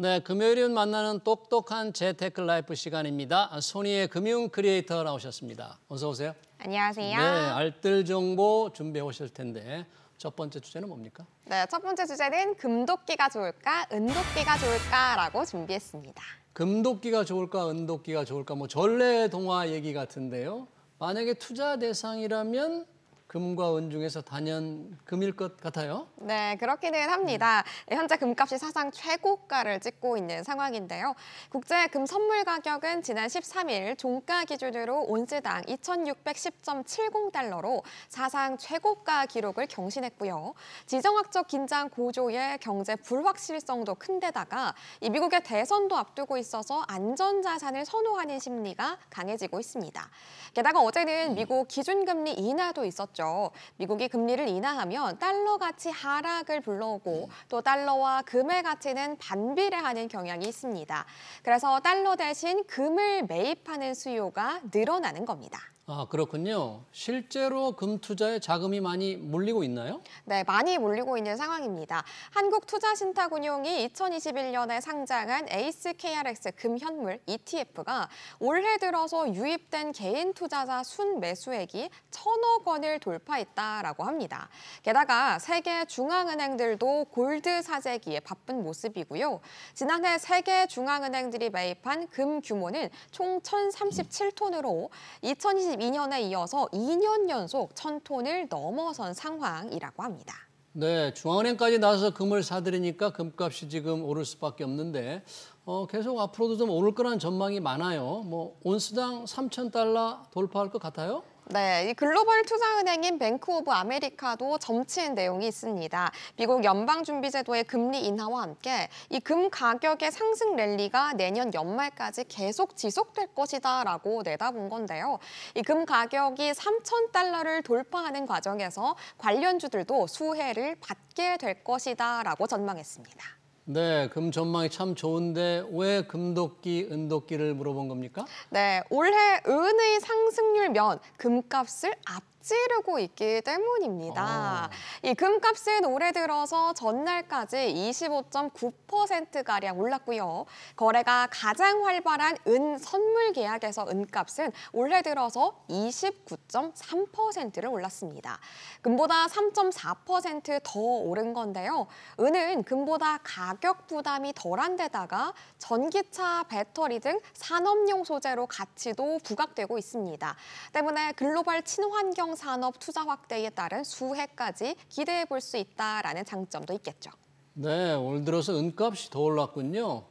네, 금요일은 만나는 똑똑한 재테크 라이프 시간입니다. 소니의 금융 크리에이터 나오셨습니다. 어서 오세요. 안녕하세요. 네, 알뜰 정보 준비해 오실 텐데 첫 번째 주제는 뭡니까? 네, 첫 번째 주제는 금도끼가 좋을까, 은도끼가 좋을까라고 준비했습니다. 금도끼가 좋을까, 은도끼가 좋을까 뭐 전래 동화 얘기 같은데요. 만약에 투자 대상이라면 금과 은 중에서 단연 금일 것 같아요. 네, 그렇기는 합니다. 현재 금값이 사상 최고가를 찍고 있는 상황인데요. 국제 금 선물 가격은 지난 13일 종가 기준으로 온스당 2610.70달러로 사상 최고가 기록을 경신했고요. 지정학적 긴장 고조에 경제 불확실성도 큰 데다가 이 미국의 대선도 앞두고 있어서 안전자산을 선호하는 심리가 강해지고 있습니다. 게다가 어제는 미국 기준금리 인하도 있었죠. 있죠. 미국이 금리를 인하하면 달러 가치 하락을 불러오고 음. 또 달러와 금의 가치는 반비례하는 경향이 있습니다. 그래서 달러 대신 금을 매입하는 수요가 늘어나는 겁니다. 아, 그렇군요. 실제로 금 투자에 자금이 많이 몰리고 있나요? 네, 많이 몰리고 있는 상황입니다. 한국투자신탁운용이 2021년에 상장한 에이 KRX 금현물 ETF가 올해 들어서 유입된 개인 투자자 순 매수액이 천억 원을 돌파했다라고 합니다. 게다가 세계 중앙은행들도 골드 사재기에 바쁜 모습이고요. 지난해 세계 중앙은행들이 매입한 금 규모는 총 1,037톤으로 2022 2022년에 이어서 2년 연속 천톤을 넘어선 상황이라고 합니다. 네, 중앙은행까지 나서서 금을 사들이니까 금값이 지금 오를 수밖에 없는데 어, 계속 앞으로도 좀 오를 거라는 전망이 많아요. 뭐 온스당 3천 달러 돌파할 것 같아요? 네, 이 글로벌 투자은행인 뱅크 오브 아메리카도 점치는 내용이 있습니다. 미국 연방준비제도의 금리 인하와 함께 이 금 가격의 상승 랠리가 내년 연말까지 계속 지속될 것이다라고 내다본 건데요. 이 금 가격이 3천 달러를 돌파하는 과정에서 관련주들도 수혜를 받게 될 것이다라고 전망했습니다. 네, 금 전망이 참 좋은데 왜 금도끼, 은도끼를 물어본 겁니까? 네, 올해 은의 상승률 면 금값을 앞 찌르고 있기 때문입니다. 오. 어. 이 금값은 올해 들어서 전날까지 25.9%가량 올랐고요. 거래가 가장 활발한 은 선물 계약에서 은값은 올해 들어서 29.3%를 올랐습니다. 금보다 3.4%더 오른 건데요. 은은 금보다 가격 부담이 덜한 데다가 전기차, 배터리 등 산업용 소재로 가치도 부각되고 있습니다. 때문에 글로벌 친환경 산업 투자 확대에 따른 수혜까지 기대해 볼 수 있다라는 장점도 있겠죠. 네, 올 들어서 은값이 더 올랐군요.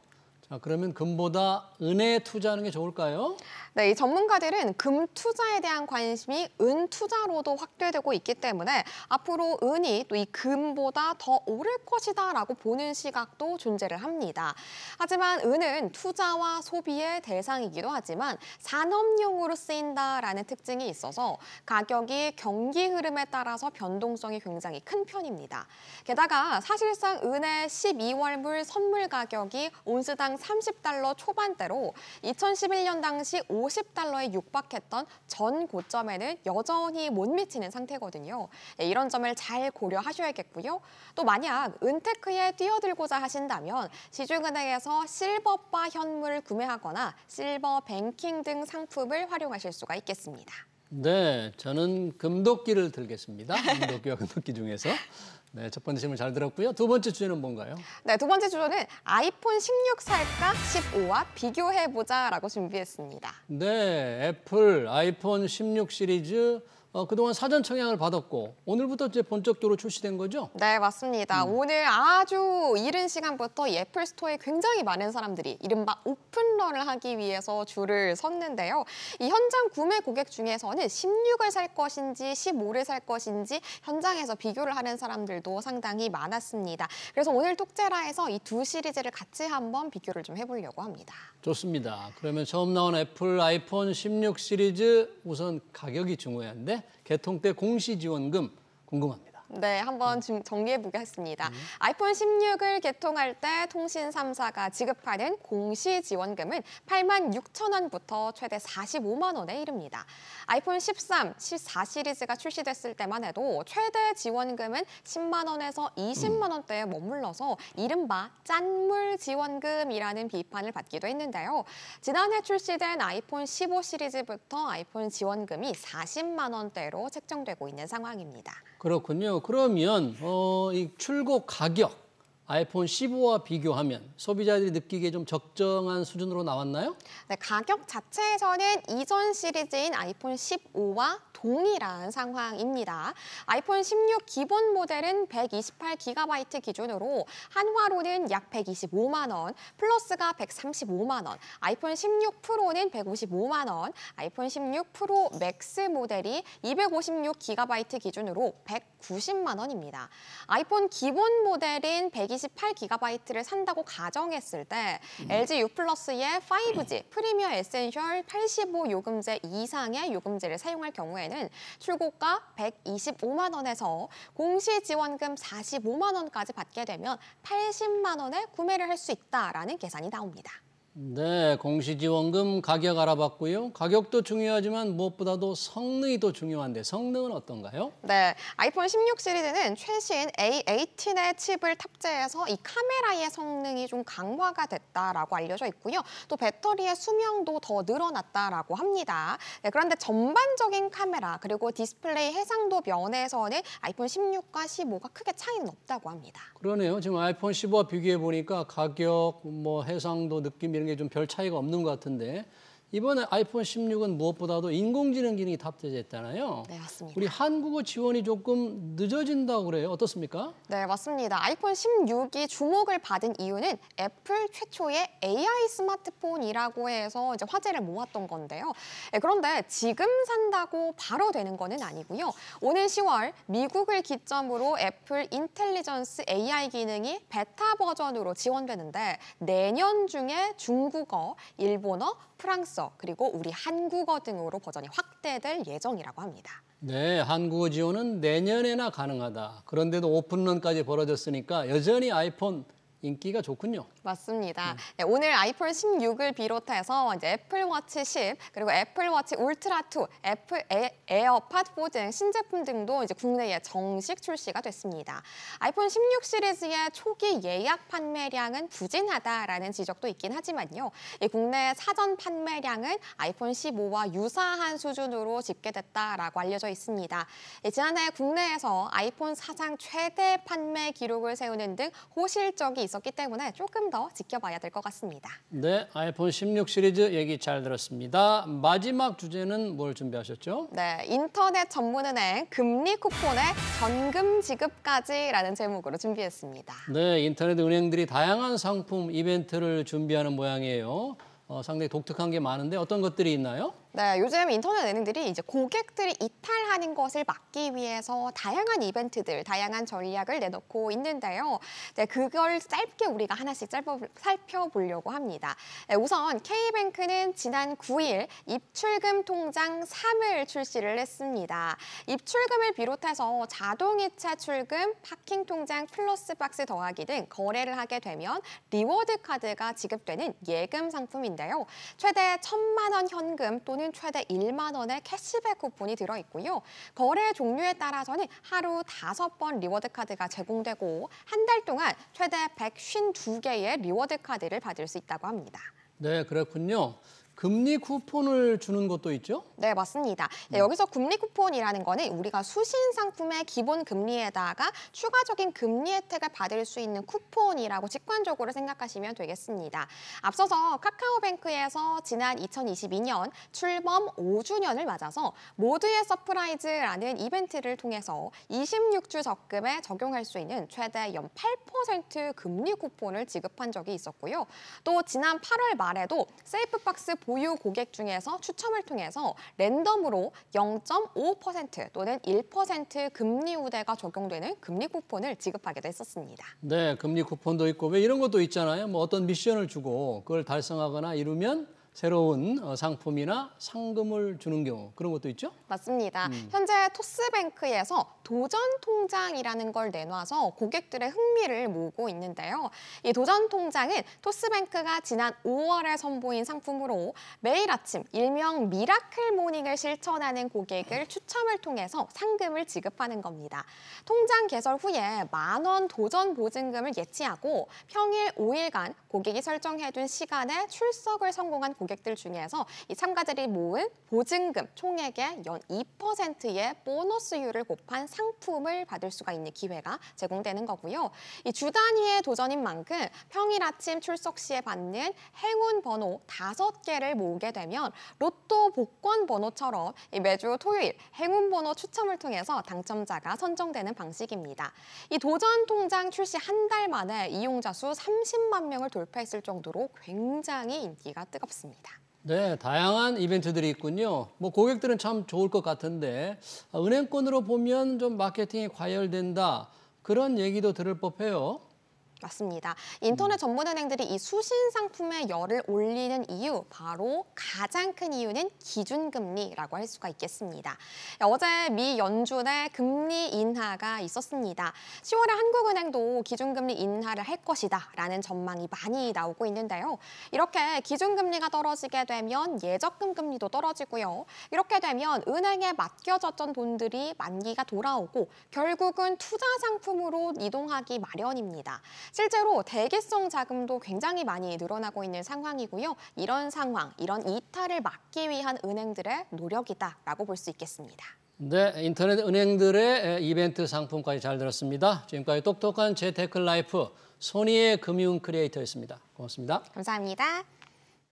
자, 그러면 금보다 은에 투자하는 게 좋을까요? 네, 이 전문가들은 금 투자에 대한 관심이 은 투자로도 확대되고 있기 때문에 앞으로 은이 또 이 금보다 더 오를 것이다라고 보는 시각도 존재를 합니다. 하지만 은은 투자와 소비의 대상이기도 하지만 산업용으로 쓰인다라는 특징이 있어서 가격이 경기 흐름에 따라서 변동성이 굉장히 큰 편입니다. 게다가 사실상 은의 12월물 선물 가격이 온스당 30달러 초반대로 2011년 당시 5 150달러에 육박했던 전 고점에는 여전히 못 미치는 상태거든요. 네, 이런 점을 잘 고려하셔야겠고요. 또 만약 은테크에 뛰어들고자 하신다면 시중은행에서 실버바 현물 구매하거나 실버 뱅킹 등 상품을 활용하실 수가 있겠습니다. 네, 저는 금도끼를 들겠습니다. 금도끼와 금도끼 중에서. 네, 첫 번째 질문 잘 들었고요. 두 번째 주제는 뭔가요? 네, 두 번째 주제는 아이폰 16 살까 15와 비교해보자라고 준비했습니다. 네, 애플 아이폰 16 시리즈 어, 그동안 사전 청약을 받았고 오늘부터 이제 본격적으로 출시된 거죠? 네, 맞습니다. 음. 오늘 아주 이른 시간부터 애플 스토어에 굉장히 많은 사람들이 이른바 오픈런을 하기 위해서 줄을 섰는데요. 이 현장 구매 고객 중에서는 16을 살 것인지 15를 살 것인지 현장에서 비교를 하는 사람들도 상당히 많았습니다. 그래서 오늘 톡제라에서 이 두 시리즈를 같이 한번 비교를 좀 해보려고 합니다. 좋습니다. 그러면 처음 나온 애플 아이폰 16 시리즈 우선 가격이 중요한데 개통 때 공시 지원금 궁금합니다. 네, 한번 지정리해보겠습니다 음. 음. 아이폰 16을 개통할 때 통신 3사가 지급하는 공시 지원금은 8만 6천 원부터 최대 45만 원에 이릅니다. 아이폰 13, 14 시리즈가 출시됐을 때만 해도 최대 지원금은 10만 원에서 20만 음. 원대에 머물러서 이른바 짠물 지원금이라는 비판을 받기도 했는데요. 지난해 출시된 아이폰 15 시리즈부터 아이폰 지원금이 40만 원대로 책정되고 있는 상황입니다. 그렇군요. 그러면 어, 이 출고 가격 아이폰 15와 비교하면 소비자들이 느끼기에 좀 적정한 수준으로 나왔나요? 네, 가격 자체에서는 이전 시리즈인 아이폰 15와 동일한 상황입니다. 아이폰 16 기본 모델은 128GB 기준으로 한화로는 약 125만 원, 플러스가 135만 원, 아이폰 16 프로는 155만 원, 아이폰 16 프로 맥스 모델이 256GB 기준으로 190만 원입니다. 아이폰 기본 모델은 120 128GB를 산다고 가정했을 때 음. LG U 플러스의 5G 음. 프리미어 에센셜 85 요금제 이상의 요금제를 사용할 경우에는 출고가 125만 원에서 공시지원금 45만 원까지 받게 되면 80만 원에 구매를 할 수 있다라는 계산이 나옵니다. 네, 공시지원금 가격 알아봤고요. 가격도 중요하지만 무엇보다도 성능이 더 중요한데 성능은 어떤가요? 네, 아이폰 16 시리즈는 최신 A18의 칩을 탑재해서 이 카메라의 성능이 좀 강화가 됐다라고 알려져 있고요. 또 배터리의 수명도 더 늘어났다라고 합니다. 네, 그런데 전반적인 카메라 그리고 디스플레이 해상도 면에서는 아이폰 16과 15가 크게 차이는 없다고 합니다. 그러네요. 지금 아이폰 15와 비교해 보니까 가격, 뭐 해상도 느낌 이런 게좀별 차이가 없는 것 같은데 이번에 아이폰 16은 무엇보다도 인공지능 기능이 탑재됐잖아요. 네, 맞습니다. 우리 한국어 지원이 조금 늦어진다고 그래요. 어떻습니까? 네, 맞습니다. 아이폰 16이 주목을 받은 이유는 애플 최초의 AI 스마트폰이라고 해서 이제 화제를 모았던 건데요. 네, 그런데 지금 산다고 바로 되는 거는 아니고요. 오는 10월 미국을 기점으로 애플 인텔리전스 AI 기능이 베타 버전으로 지원되는데 내년 중에 중국어, 일본어, 프랑스 독서 그리고 우리 한국어 등으로 버전이 확대될 예정이라고 합니다. 네, 한국어 지원은 내년에나 가능하다. 그런데도 오픈런까지 벌어졌으니까 여전히 아이폰 인기가 좋군요. 맞습니다. 음. 네, 오늘 아이폰 16을 비롯해서 이제 애플워치 10, 그리고 애플워치 울트라 2, 애플 에, 에어팟 4 등 신제품 등도 이제 국내에 정식 출시가 됐습니다. 아이폰 16 시리즈의 초기 예약 판매량은 부진하다라는 지적도 있긴 하지만요. 이 국내 사전 판매량은 아이폰 15와 유사한 수준으로 집계됐다라고 알려져 있습니다. 예, 지난해 국내에서 아이폰 사상 최대 판매 기록을 세우는 등 호실적이 있었기 때문에 조금 더 지켜봐야 될 것 같습니다. 네, 아이폰 16 시리즈 얘기 잘 들었습니다. 마지막 주제는 뭘 준비하셨죠? 네, 인터넷 전문은행 금리 쿠폰에 전금 지급까지라는 제목으로 준비했습니다. 네, 인터넷 은행들이 다양한 상품 이벤트를 준비하는 모양이에요. 어, 상당히 독특한 게 많은데 어떤 것들이 있나요? 네, 요즘 인터넷 예능들이 이제 고객들이 이탈하는 것을 막기 위해서 다양한 이벤트들, 다양한 전략을 내놓고 있는데요. 네, 그걸 짧게 우리가 하나씩 짧아, 살펴보려고 합니다. 네, 우선 K뱅크는 지난 9일 입출금 통장 3을 출시를 했습니다. 입출금을 비롯해서 자동이체 출금, 파킹 통장 플러스 박스 더하기 등 거래를 하게 되면 리워드 카드가 지급되는 예금 상품인데요. 최대 1 천만원 현금 또는 상품에는 최대 1만 원의 캐시백 쿠폰이 들어있고요. 거래 종류에 따라서는 하루 5번 리워드 카드가 제공되고 한 달 동안 최대 152개의 리워드 카드를 받을 수 있다고 합니다. 네, 그렇군요. 금리 쿠폰을 주는 것도 있죠? 네, 맞습니다. 네, 음. 여기서 금리 쿠폰이라는 거는 우리가 수신 상품의 기본 금리에다가 추가적인 금리 혜택을 받을 수 있는 쿠폰이라고 직관적으로 생각하시면 되겠습니다. 앞서서 카카오뱅크에서 지난 2022년 출범 5주년을 맞아서 모두의 서프라이즈라는 이벤트를 통해서 26주 적금에 적용할 수 있는 최대 연 8% 금리 쿠폰을 지급한 적이 있었고요. 또 지난 8월 말에도 세이프박스 보유 고객 중에서 추첨을 통해서 랜덤으로 0.5% 또는 1% 금리 우대가 적용되는 금리 쿠폰을 지급하기도 했었습니다. 네, 금리 쿠폰도 있고 왜 이런 것도 있잖아요. 뭐 어떤 미션을 주고 그걸 달성하거나 이루면 새로운 어, 상품이나 상금을 주는 경우 그런 것도 있죠? 맞습니다. 음. 현재 토스뱅크에서 도전 통장이라는 걸 내놔서 고객들의 흥미를 모으고 있는데요. 이 도전 통장은 토스뱅크가 지난 5월에 선보인 상품으로 매일 아침 일명 미라클 모닝을 실천하는 고객을 추첨을 통해서 상금을 지급하는 겁니다. 통장 개설 후에 만 원 도전 보증금을 예치하고 평일 5일간 고객이 설정해둔 시간에 출석을 성공한 고객 고객들 중에서 이 참가자들이 모은 보증금 총액의 연 2%의 보너스율을 곱한 상품을 받을 수가 있는 기회가 제공되는 거고요. 이 주 단위의 도전인 만큼 평일 아침 출석 시에 받는 행운 번호 다섯 개를 모으게 되면 로또 복권 번호처럼 이 매주 토요일 행운 번호 추첨을 통해서 당첨자가 선정되는 방식입니다. 이 도전 통장 출시 한 달 만에 이용자 수 30만 명을 돌파했을 정도로 굉장히 인기가 뜨겁습니다. 있습니다. 네, 다양한 이벤트들이 있군요. 뭐 고객들은 참 좋을 것 같은데 아, 은행권으로 보면 좀 마케팅이 과열된다 그런 얘기도 들을 법해요. 맞습니다. 인터넷 음. 전문은행들이 이 수신 상품의 열을 올리는 이유 바로 가장 큰 이유는 기준금리라고 할 수가 있겠습니다. 어제 미 연준의 금리 인하가 있었습니다. 10월에 한국은행도 기준금리 인하를 할 것이다 라는 전망이 많이 나오고 있는데요. 이렇게 기준금리가 떨어지게 되면 예적금 금리도 떨어지고요. 이렇게 되면 은행에 맡겨졌던 돈들이 만기가 돌아오고 결국은 투자 상품으로 이동하기 마련입니다. 실제로 대기성 자금도 굉장히 많이 늘어나고 있는 상황이고요. 이런 상황, 이런 이탈을 막기 위한 은행들의 노력이다라고 볼 수 있겠습니다. 네, 인터넷 은행들의 이벤트 상품까지 잘 들었습니다. 지금까지 똑똑한 재테크 라이프 손희의 금융 크리에이터였습니다. 고맙습니다. 감사합니다.